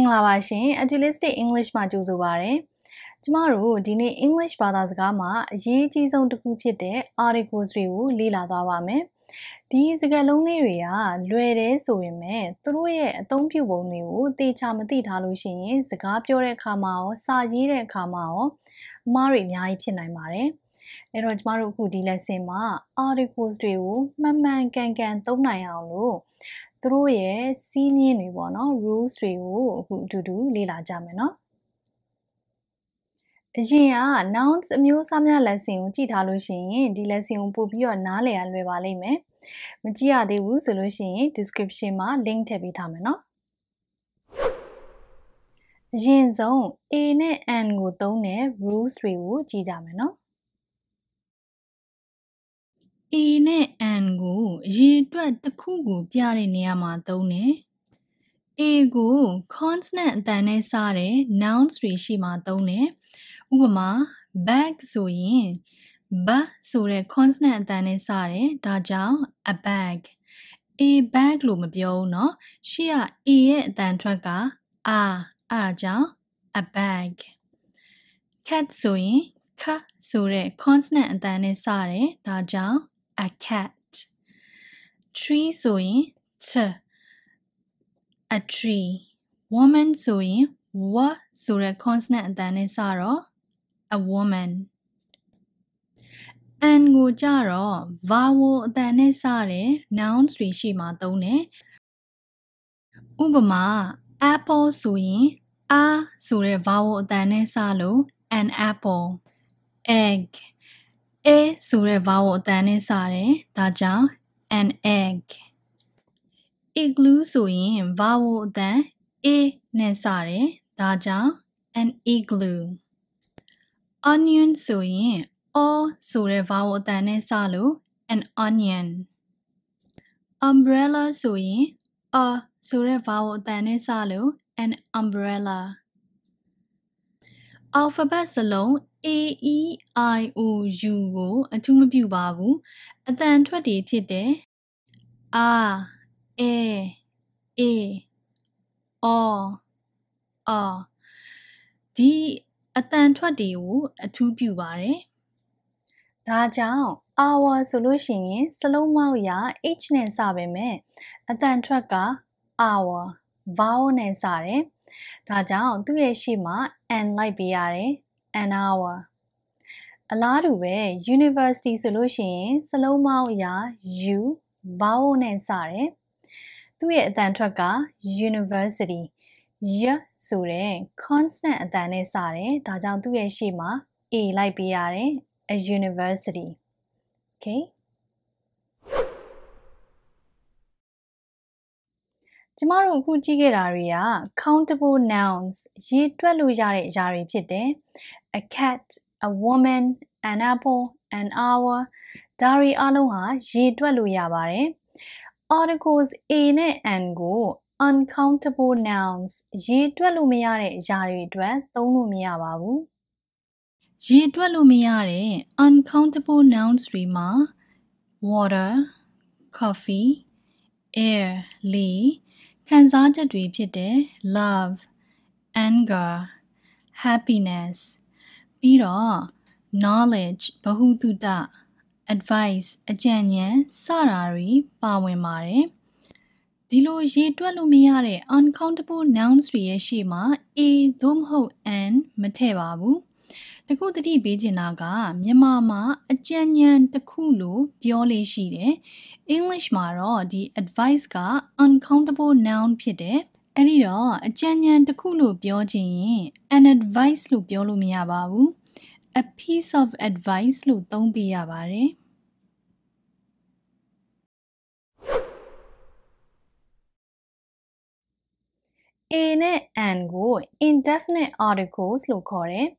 င်္ဂလာပါရှင် Agility English မှာကြိုဆိုပါရစေ။ကျမတို့ဒီနေ့ English ဘာသာစကားမှာအရေးကြီးဆုံးတစ်ခုဖြစ်တဲ့ articles တွေကိုလေ့လာသွားပါမယ်။ဒီစကားလုံးလေးတွေကလွယ်တယ်ဆိုပေမဲ့သူတို့ရဲ့အသုံးပြုပုံတွေကိုသေချာမသိထားလို့ရှိရင်စကားပြောတဲ့အခါမှာရောစာရေးတဲ့အခါမှာရောအမှားတွေအများကြီးဖြစ်နိုင်ပါတယ်။အဲ့တော့ကျမတို့အခုဒီ lesson မှာ articles တွေကိုမှန်မှန်ကန်ကန်သုံးနိုင်အောင်လို့သူတို့ရဲ့စီးမြင်တွေပေါ့နော် rules တွေကိုအခုအတူတူလေ့လာကြမယ်နော်အရင်က nouns အမျိုးအစားများ lesson ကိုကြည့်ထားလို့ရှိရင်ဒီ lesson ကိုပို့ပြီးတော့နားလည်ရလွယ်ပါလိမ့်မယ်မကြည့်ရသေးဘူးဆိုလို့ရှိရင် description မှာ link ထည့်ပေးထားမယ်နော်အရင်ဆုံး a နဲ့ n ကိုသုံးတဲ့ rules တွေကိုကြည့်ကြမယ်နော် a နဲ့အရေအတွက်တစ်ခုကိုပြတဲ့နေရာမှာသုံးတယ်။ a ကို consonant အတန်နဲ့စတဲ့ nouns တွေရှိမှသုံးတယ်။ဥပမာ bag ဆိုရင် b ဆိုတဲ့ consonant အတန်နဲ့စတယ်။ဒါကြောင့် a bag a bag လို့မပြောဘူးเนาะ။ရှေ့က a ရဲ့အတန်ထွက်က r အဲဒါကြောင့် a bag cat ဆိုရင် k ဆိုတဲ့ consonant အတန်နဲ့စတယ်။ဒါကြောင့် a cat tree ဆိုရင် ch a tree woman ဆိုရင် w ဆိုတဲ့ consonant အတန်းနဲ့စတော့ a woman an ကိုကြတော့ vowel အတန်နဲ့စတဲ့ nouns တွေရှိမှသုံးတယ်။ဥပမာ apple ဆိုရင် a ဆိုတဲ့ vowel အတန်နဲ့စလို့ an apple egg a ဆိုတဲ့ vowel အတန်နဲ့စတယ်။ဒါကြောင့် an egg igloo ဆိုရင် vowel အသံ a နဲ့စတယ်ဒါကြောင့် an igloo onion ဆိုရင် o ဆိုတဲ့ vowel အသံနဲ့စလို့ an onion umbrella ဆိုရင် a ဆိုတဲ့ vowel အသံနဲ့စလို့ an umbrella အာဖာဘတ်စလုံး A E I O U ကိုအထူးမပြုပါဘူးအတန်ထွက်တွေဖြစ်တယ် R A A O O ဒီအတန်ထွက်တွေကို အထူးပြုပါတယ်ဒါကြောင့် hour ဆိုလို့ရှိရင်စလုံးပေါင်းရာ h နဲ့စပါမယ်အတန်ထွက်က hour vowel နဲ့စတယ်ဒါကြောင့်သူ့ရဲ့ရှေ့မှာ and လိုက်ပေးရတယ် an hour အလားတူပဲ university ဆိုလို့ရှိရင်စလုံးပေါင်းအရာ u vowel နဲ့စတယ်သူ့ရဲ့အတန်ထွက်က university y ဆိုတဲ့ consonant အတန်နဲ့စတယ်ဒါကြောင့်သူ့ရဲ့ရှေ့မှာ a လိုက်ပေးရတယ် a university okay ကျမတို့အခုကြည့်ခဲ့တာတွေက countable nouns ရေတွက်လို့ရတဲ့အရာတွေဖြစ်တယ်။ a cat, a woman, an apple, an hour ဒါတွေအလုံးဟာရေတွက်လို့ရပါတယ်။ articles a နဲ့ an ကို uncountable nouns ရေတွက်လို့မရတဲ့အရာတွေအတွက်သုံးလို့မရပါဘူး။ရေတွက်လို့မရတဲ့ uncountable nouns တွေမှာ water, coffee, air, လေခံစားချက်တွေ ဖြစ်တဲ့ love, anger, happiness ပြီးတော့ knowledge ဘဟုတုတ advice အကြံဉာဏ်စတာတွေပါဝင်ပါတယ်ဒီလိုရေတွက်လို့မရတဲ့ uncountable nouns တွေရဲ့ရှေ့မှာ a သို့မဟုတ် an မထည့်ပါဘူးတခုတတိပေးချင်တာကမြန်မာမှာအကြံဉာဏ်တစ်ခုလို့ပြောလေးရှိတယ်။ English မှာတော့ဒီ advice က uncountable noun ဖြစ်တယ်။အဲ့ဒီတော့အကြံဉာဏ်တစ်ခုလို့ပြောချင်ရင် an advice လို့ပြောလို့မရပါဘူး။ a piece of advice လို့သုံးပေးရပါတယ်။အနဲ့ and ကို indefinite articles လို့ခေါ်တယ်။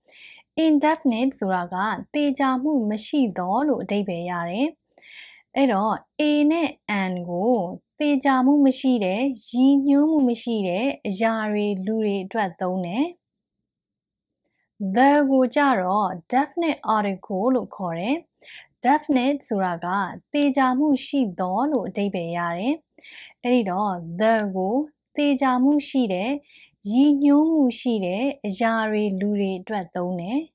indefinite ဆိုတာကတေချာမှုမရှိတော့လို့အဓိပ္ပာယ်ရတယ်။အဲ့တော့ a နဲ့ an ကိုတေချာမှုမရှိတဲ့ရည်ညွှန်းမှုမရှိတဲ့အရာတွေလူတွေအတွက်သုံးတယ်။ the ကိုကြတော့ definite article လို့ခေါ်တယ်။ definite ဆိုတာကတေချာမှုရှိတော့လို့အဓိပ္ပာယ်ရတယ်။အဲ့ဒီတော့ the ကိုတေချာမှုရှိတဲ့ရည်ညွှန်းမှုရှိတဲ့အရာတွေလူတွေအတွက်သုံးတယ်။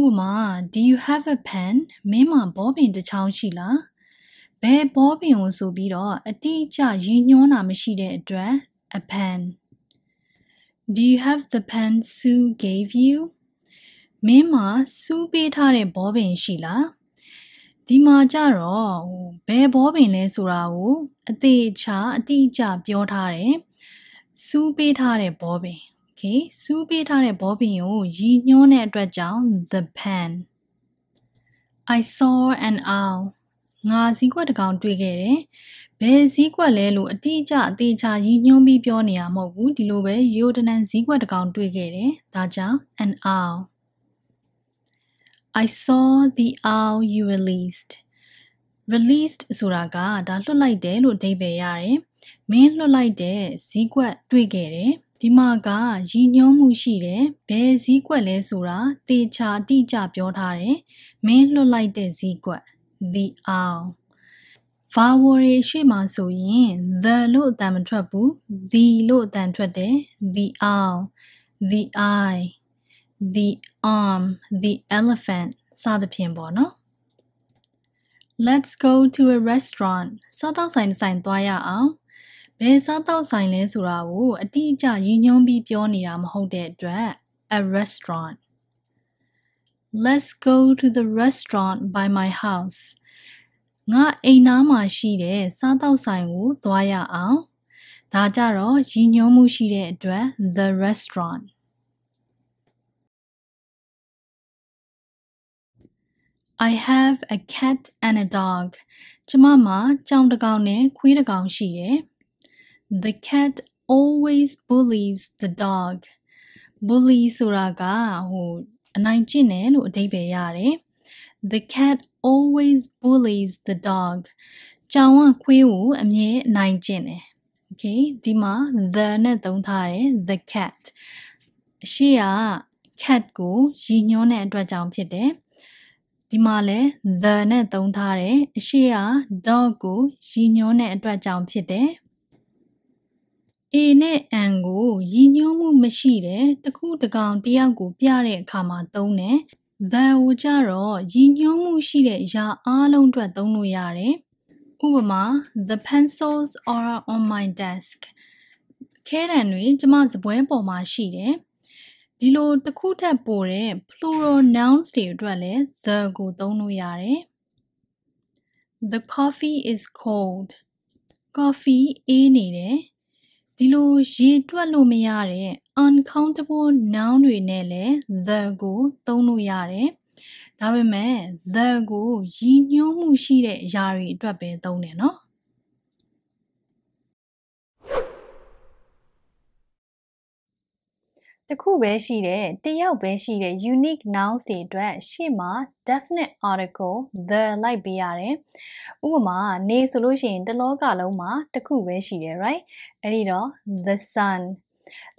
ဥပမာ do you have a pen မင်းမှာဘောပင်တစ်ချောင်းရှိလား။ဘယ်ဘောပင်ကိုဆိုပြီးတော့အတိအကျရည်ညွှန်းတာမရှိတဲ့အတွက် a pen Do you have the pen Sue gave you မင်းမှာစူးပေးထားတဲ့ဘောပင်ရှိလား။ဒီမှာကြတော့ဘယ်ဘောပင်လဲဆိုတာကိုအသေးချာအတိအကျပြောထားတယ်စူးပေးထားတဲ့ဘောပင် okay စူးပေးထားတဲ့ဘောပင်ကိုရီညွှန်းတဲ့အတွက်ကြောင့် the pen I saw an owl ငါစည်းကွက်တစ်ကောင် တွေ့ခဲ့တယ်ဘယ်စည်းကွက်လဲလို့အတိအကျအသေးချာရည်ညွှန်းပြီးပြောနေရမဟုတ်ဘူးဒီလိုပဲရိုဒနန်စည်းကွက်တစ်ကောင်တွေ့ခဲ့တယ်ဒါကြောင့် an owl I saw the owl you released released ဆိုတာကဒါလွတ်လိုက်တယ်လို့အဓိပ္ပာယ်ရတယ်မင်းလွတ်လိုက်တဲ့ဈီးကွက် တွေ့ခဲ့တယ်ဒီမှာကရည်ညွှန်းမှုရှိတယ်ဘယ်ဈီးကွက်လဲဆိုတာတေချာတိကျပြောထားတယ်မင်းလွတ်လိုက်တဲ့ဈီးကွက် the owl vowel တွေရှေ့မှာဆိုရင် the လို့အတန်မထွက်ဘူး the လို့အတန်ထွက်တယ် the owl the eye the arm the elephant စသဖြင့်ပေါ့နော် Let's go to a restaurant စားသောက်ဆိုင်ဆိုင်သွားရအောင်ဘယ်စားတောက်ဆိုင်လဲဆိုတာကိုအတိအကျရည်ညွှန်းပြီးပြောနေတာမဟုတ်တဲ့အတွက် a restaurant Let's go to the restaurant by my house ငါအိမ်နားမှာရှိတဲ့စားတောက်ဆိုင်ကိုသွားရအောင်ဒါကြတော့ရည်ညွှန်းမှုရှိတဲ့အတွက် the restaurant ် I have a cat and a dog ကျမမှာကြောင်တစ်ကောင်နဲ့ခွေးတစ်ကောင်ရှိတယ် the cat always bullies the dog bully ဆိုတာကဟိုအနိုင်ကျင့်တယ်လို့အဓိပ္ပာယ်ရတယ် the cat always bullies the dog ကြောင်ဝခွေးကိုအမြဲအနိုင်ကျင့်တယ် okay ဒီမှာ the နဲ့သုံးထားတယ် the cat အရှိက cat ကိုရည်ညွှန်းတဲ့အတွက်ကြောင့်ဖြစ်တယ်ဒီမှာလဲ the နဲ့သုံးထားတယ်အရှိက dog ကိုရည်ညွှန်းတဲ့အတွက်ကြောင့်ဖြစ်တယ် A နဲ့ N ကိုရည်ညွှန်းမှုမရှိတဲ့တစ်ခုတစ်ကောင်တစ်ယောက်ကို ပြတဲ့အခါမှာသုံးတယ်။ the ကိုကြတော့ရည်ညွှန်းမှုရှိတဲ့ရာအားလုံးအတွက်သုံးလို့ရတယ်။ဥပမာ the pencils are on my desk ခဲတံတွေကျမစပွဲပေါ်မှာရှိတယ်။ဒီလိုတစ်ခုထက်ပိုတဲ့ plural nouns တွေအတွက်လည်း the ကိုသုံးလို့ရတယ်။ The coffee is cold. Coffee အေးနေတယ်ဒီလိုရေတွက်လို့မရတဲ့ uncountable noun တွေနဲ့လည်း the ကို သုံးလို့ရတယ်။ဒါပေမဲ့ the ကိုရည်ညွှန်းမှုရှိတဲ့အရာတွေအတွက်ပဲသုံးတယ်နော်။တစ်ခုပဲရှိတဲ့တယောက်ပဲရှိတဲ့ unique nouns တွေအတွက်ရှေ့မှာ definite article the လိုက်ပေးရတယ်။ဥပမာနေဆိုလို့ရှိရင်တလောကလုံးမှာတစ်ခုပဲရှိတယ် right ။အဲ့ဒီတော့ the sun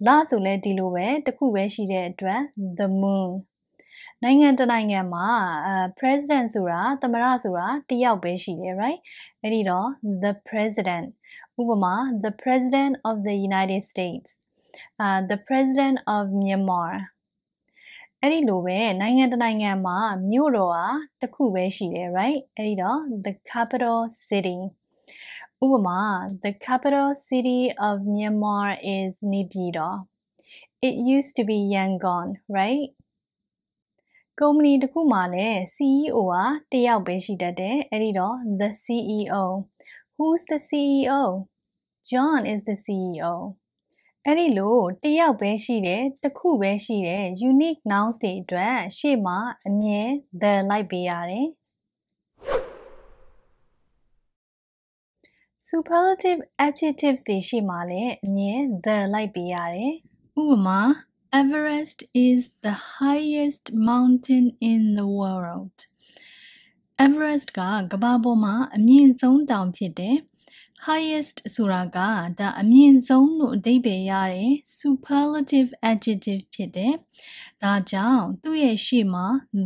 လဆိုလဲဒီလိုပဲတစ်ခုပဲရှိတဲ့အတွက် the moon နိုင်ငံတနိုင်ငံမှာအဲ president ဆိုတာသမ္မတဆိုတာတယောက်ပဲရှိတယ် right အဲ့ဒီတော့ the president ဥပမာ the president of the united states Uh, the president of Myanmar အဲ့ဒီလိုပဲနိုင်ငံတနိုင်ငံမှာမြို့တော်ဟာတစ်ခုပဲရှိတယ် right အဲ့ဒီတော့ the capital city ဥပမာ the capital city of Myanmar is Naypyidaw it used to be Yangon right ကုမ္ပဏီတစ်ခုမှာလည်း CEO ဟာတယောက်ပဲရှိတတ်တယ်အဲ့ဒီတော့ the CEO who's the CEO John is the CEO အဲ့ဒီလိုတယောက်ပဲရှိတယ်တစ်ခုပဲရှိတယ် unique nouns တွေအတွက်ရှေ့မှာအမြဲ the လိုက်ပေးရတယ် superlative adjectives တွေရှိမှလည်းအမြဲ the လိုက်ပေးရတယ်ဥပမာ Everest is the highest mountain in the world Everest ကကမ္ဘာပေါ်မှာ အမြင့်ဆုံးတောင်ဖြစ်တယ်။ highest ဆိုတာကဒါအမြင့်ဆုံးလို့အဓိပ္ပာယ်ရတယ် superlative adjective ဖြစ်တယ်။ဒါကြောင့်သူ့ရဲ့ရှေ့မှာ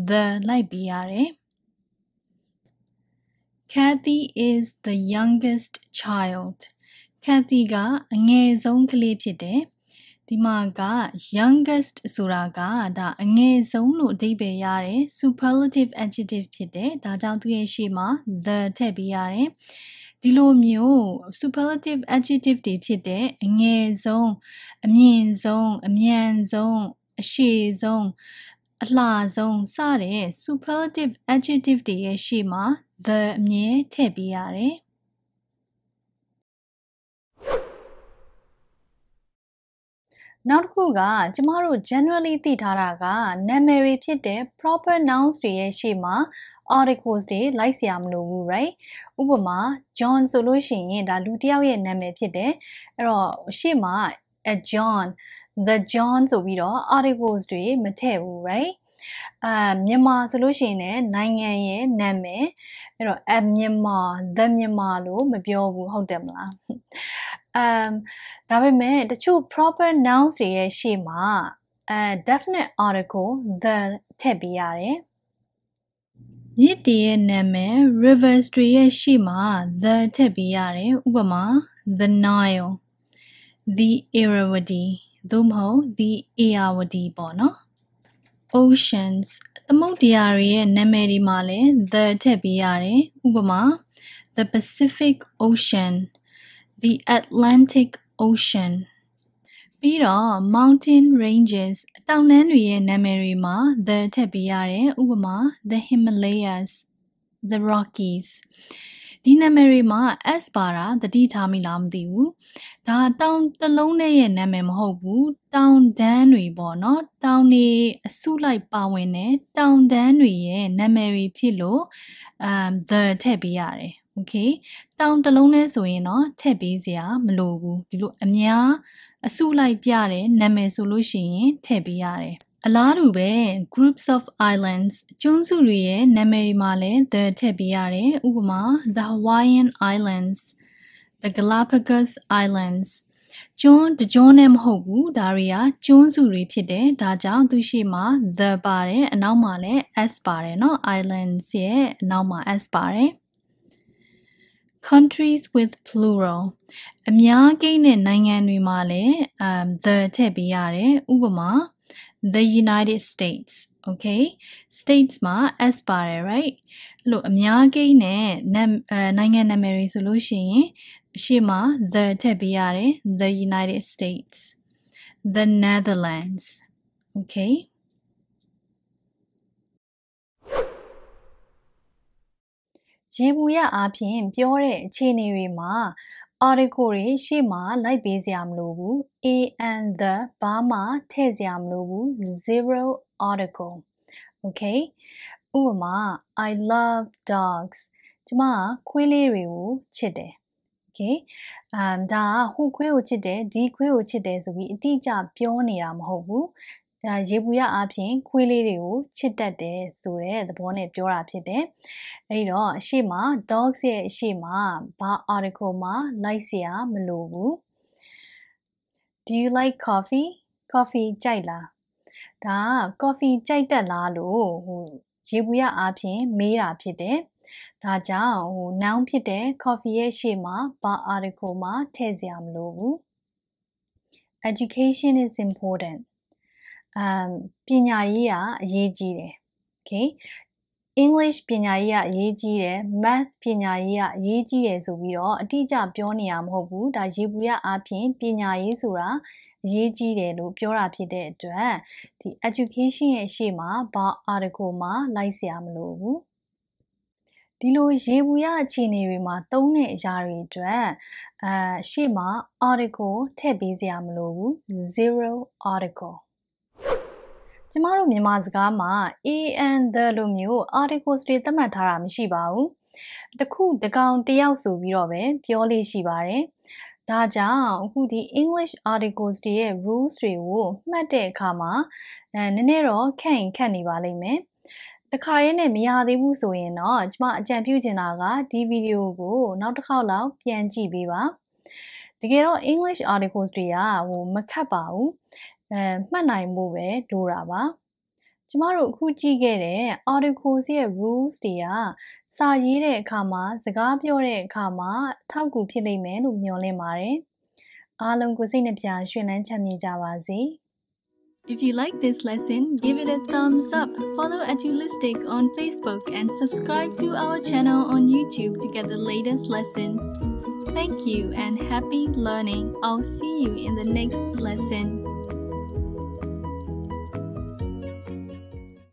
the လိုက်ပြီးရတယ်။ Kathy is the youngest child. Kathy ကအငယ်ဆုံးကလေးဖြစ်တယ်။ဒီမှာက youngest ဆိုတာကဒါအငယ်ဆုံးလို့အဓိပ္ပာယ်ရတယ် superlative adjective ဖြစ်တယ်။ဒါကြောင့်သူ့ရဲ့ရှေ့မှာ the ထည့်ပြီးရတယ်။ဒီလိုမျိုး superlative adjective တွေဖြစ်တဲ့အငယ်ဆုံးအမြင့်ဆုံးအမြန်ဆုံးအရှည်ဆုံးအလှဆုံးစတဲ့ superlative adjective တွေရဲ့ရှေ့မှာ the အမြဲထည့်ပေးရတယ်နောက်တစ်ခုက ကျမတို့ generally သိထားတာကနာမည်တွေဖြစ်တဲ့ proper nouns တွေရဲ့ရှေ့မှာ articles တွေလိုက်စရာမလိုဘူး right ဥပမာ John ဆိုလို့ရှိရင်ဒါလူတစ်ယောက်ရဲ့နာမည်ဖြစ်တယ်အဲ့တော့ရှေ့မှာ a John the John ဆိုပြီးတော့ articles တွေမထည့်ဘူး right အာမြန်မာဆိုလို့ရှိရင်လည်းနိုင်ငံရဲ့နာမည်အဲ့တော့အမြန်မာ the မြန်မာလို့မပြောဘူးဟုတ်တယ်မလားအမ်ဒါပေမဲ့တချို့ proper nouns တွေရဲ့ရှေ့မှာအဲ definite article the ထည့်ပေးရတယ်မြစ်တီရဲ့နာမည် River Street ရဲ့ရှေ့မှာ the ထည့်ပေးရတယ်ဥပမာ the Nile the Irrawaddy သို့မဟုတ် the Irrawaddy ပေါ့နော် oceans သမုဒ္ဒရာတွေရဲ့နာမည်တွေမှာလည်း the ထည့်ပေးရတယ်ဥပမာ the Pacific Ocean the Atlantic Ocean ပြီးတော့ mountain ranges အတောင်တန်းတွေရဲ့နာမည်တွေမှာ the ထည့်ပေးရတယ်ဥပမာ the Himalayas the Rockies ဒီနာမည်တွေမှာ s ပါတာသတိထားမိလားမသိဘူးဒါတောင်တစ်လုံးနဲ့ရဲ့နာမည်မဟုတ်ဘူးတောင်တန်းတွေပေါ့နော်တောင်တွေအစုလိုက်ပါဝင်တဲ့တောင်တန်းတွေရဲ့နာမည်တွေဖြစ်လို့ um the ထည့်ပေးရတယ် OK တောင်တလုံးလဲဆိုရင်တော့ထည့်ပေးစရာမလိုဘူးဒီလိုအများအစုလိုက်ပြတဲ့နာမည်ဆိုလို့ရှိရင်ထည့်ပေးရတယ်အလားတူပဲ groups of islands ကျွန်းစုတွေရဲ့နာမည်တွေမှာလည်း the ထည့်ပေးရတယ်ဥပမာ the Hawaiian Islands the Galapagos Islands ကျွန်းတကျွန်းနဲ့မဟုတ်ဘူးဒါတွေကကျွန်းစုတွေဖြစ်တယ်ဒါကြောင့်သူရှိမှာ the ပါတယ်အနောက်မှာလည်း s ပါတယ်เนาะ islands ရဲ့အနောက်မှာ s ပါတယ် countries with plural အများကြီးတဲ့နိုင်ငံတွေမှာလည်း um the ထည့်ပေးရတယ်ဥပမာ the united states okay states မှာ s ပါတယ် right အဲ့လိုအများကြီးနဲ့နိုင်ငံနာမည်တွေဆိုလို့ရှိရင်အရှိမှာ the ထည့်ပေးရတယ် the united states the netherlands okay ရေပူရအားဖြင့်ပြောတဲ့အခြေအနေတွေမှာ article တွေရှေ့မှာလိုက်ပေးစရာမလိုဘူး a and the ဘာမှထည့်စရာမလိုဘူး zero article okay ဥပမာ I love dogs ကျမခွေးလေးတွေကိုချစ်တယ်โอเคအမ်ဒါဟိုခွေးကိုချစ်တယ်ဒီခွေးကိုချစ်တယ်ဆိုပြီးအတိအကျပြောနေတာမဟုတ်ဘူးဒါရေပူရအားဖြင့်ခွေးလေးတွေကိုချစ်တတ်တယ်ဆိုတဲ့သဘောနဲ့ပြောတာဖြစ်တယ်။အဲဒီတော့အရှိမ dogs ရဲ့အရှိမဘာ article မှာ like เสียမလိုဘူး။ Do you like coffee? coffee ကြိုက်လား။ဒါ coffee ကြိုက်တတ်လားလို့ဟိုရေပူရအားဖြင့်မေးတာဖြစ်တယ်။ဒါကြောင့်ဟို noun ဖြစ်တဲ့ coffee ရဲ့ရှေ့မှာဘာ article မှာထည့်เสียမလိုဘူး။ Education is important. အမ်ပညာရေးကအရေးကြီးတယ် okay English ပညာရေးကအရေးကြီးတယ် math ပညာရေးကအရေးကြီးတယ်ဆိုပြီးတော့အတိအကျပြောနေရမဟုတ်ဘူးဒါရေပူရအားဖြင့်ပညာရေးဆိုတာအရေးကြီးတယ်လို့ပြောတာဖြစ်တဲ့အတွက်ဒီ education ရဲ့ရှေ့မှာဘာ article မှာလိုက်စရာမလိုဘူးဒီလိုရေဘူးရအခြေအနေတွေမှာ သုံးတဲ့အရာတွေအတွက်အဲရှေ့မှာ article ထည့်ပေးစရာမလိုဘူး zero article ကျမတို့မြန်မာစကားမှာ a and the လို့မျိုး articles တွေသတ်မှတ်ထားတာမရှိပါဘူး။တစ်ခုတစ်ကောင်တစ်ယောက်ဆိုပြီးတော့ပဲပြောလေးရှိပါတယ်။ဒါကြောင့်အခုဒီ English articles တွေရဲ့ rules တွေကိုမှတ်တဲ့အခါမှာအဲနည်းနည်းတော့ခက်ရင်ခက်နေပါလိမ့်မယ်။တခါရဲနဲ့မရသေးဘူးဆိုရင်တော့ကျမအကြံပြုချင်တာကဒီဗီဒီယိုကိုနောက်တစ်ခေါက်လောက်ပြန်ကြည့်ပေးပါ။တကယ်တော့ English articles တွေကဟိုမခက်ပါဘူးအဲမှတ်နိုင်မှုပဲလိုတာပါကျမတို့အခုကြည့်ခဲ့တဲ့ articles ရဲ့ rules တွေကစာရေးတဲ့အခါမှာစကားပြောတဲ့အခါမှာအထောက်အကူဖြစ်နိုင်မယ်လို့မျှော်လင့်ပါတယ်အားလုံးကိုစိတ်နှပြရှင်လန်းချမ်းမြေကြပါစေ If you like this lesson, give it a thumbs up, follow Atulistic on Facebook, and subscribe to our channel on YouTube to get the latest lessons. Thank you and happy learning. I'll see you in the next lesson.